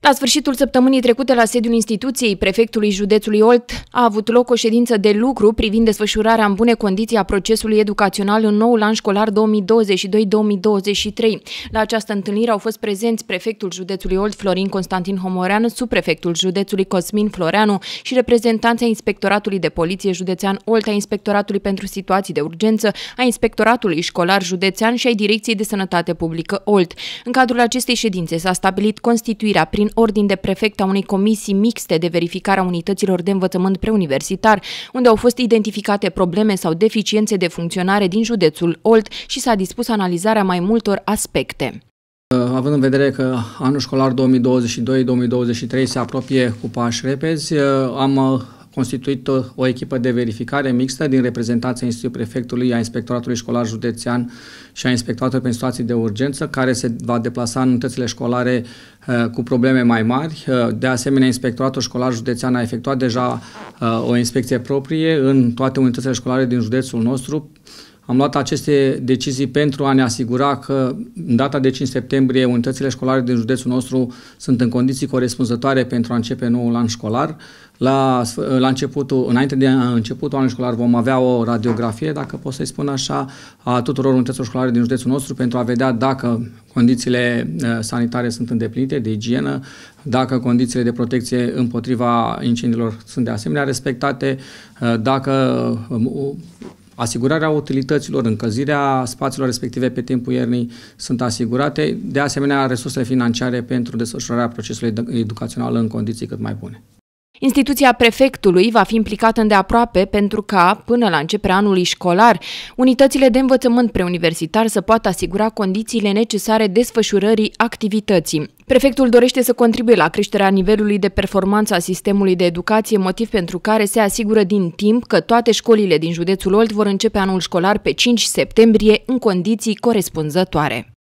La sfârșitul săptămânii trecute la sediul instituției prefectului județului Olt a avut loc o ședință de lucru privind desfășurarea în bune condiții a procesului educațional în noul an școlar 2022-2023. La această întâlnire au fost prezenți prefectul județului Olt Florin Constantin Homorean, subprefectul județului Cosmin Floreanu și reprezentanța Inspectoratului de Poliție Județean Olt, a Inspectoratului pentru Situații de Urgență, a Inspectoratului Școlar Județean și ai Direcției de Sănătate Publică Olt. În cadrul acestei ședințe s-a stabilit constituirea prin prin ordin de prefect a unei comisii mixte de verificare a unităților de învățământ preuniversitar, unde au fost identificate probleme sau deficiențe de funcționare din județul Olt și s-a dispus analizarea mai multor aspecte. Uh, având în vedere că anul școlar 2022-2023 se apropie cu pași repezi, uh, am uh, constituit o, o echipă de verificare mixtă din reprezentanța Institutului Prefectului, a Inspectoratului Școlar Județean și a Inspectoratului pentru Situații de Urgență, care se va deplasa în unitățile școlare uh, cu probleme mai mari. Uh, de asemenea, Inspectoratul Școlar Județean a efectuat deja uh, o inspecție proprie în toate unitățile școlare din județul nostru, uh, am luat aceste decizii pentru a ne asigura că în data de 5 septembrie unitățile școlare din județul nostru sunt în condiții corespunzătoare pentru a începe noul an școlar. La, la începutul, înainte de începutul anului școlar vom avea o radiografie, dacă pot să-i spun așa, a tuturor unităților școlare din județul nostru pentru a vedea dacă condițiile uh, sanitare sunt îndeplinite, de igienă, dacă condițiile de protecție împotriva incendiilor sunt de asemenea respectate, uh, dacă uh, asigurarea utilităților, încălzirea spațiilor respective pe timpul iernii sunt asigurate, de asemenea resursele financiare pentru desfășurarea procesului educațional în condiții cât mai bune. Instituția prefectului va fi implicată îndeaproape pentru ca, până la începerea anului școlar, unitățile de învățământ preuniversitar să poată asigura condițiile necesare desfășurării activității. Prefectul dorește să contribuie la creșterea nivelului de performanță a sistemului de educație, motiv pentru care se asigură din timp că toate școlile din județul Olt vor începe anul școlar pe 5 septembrie în condiții corespunzătoare.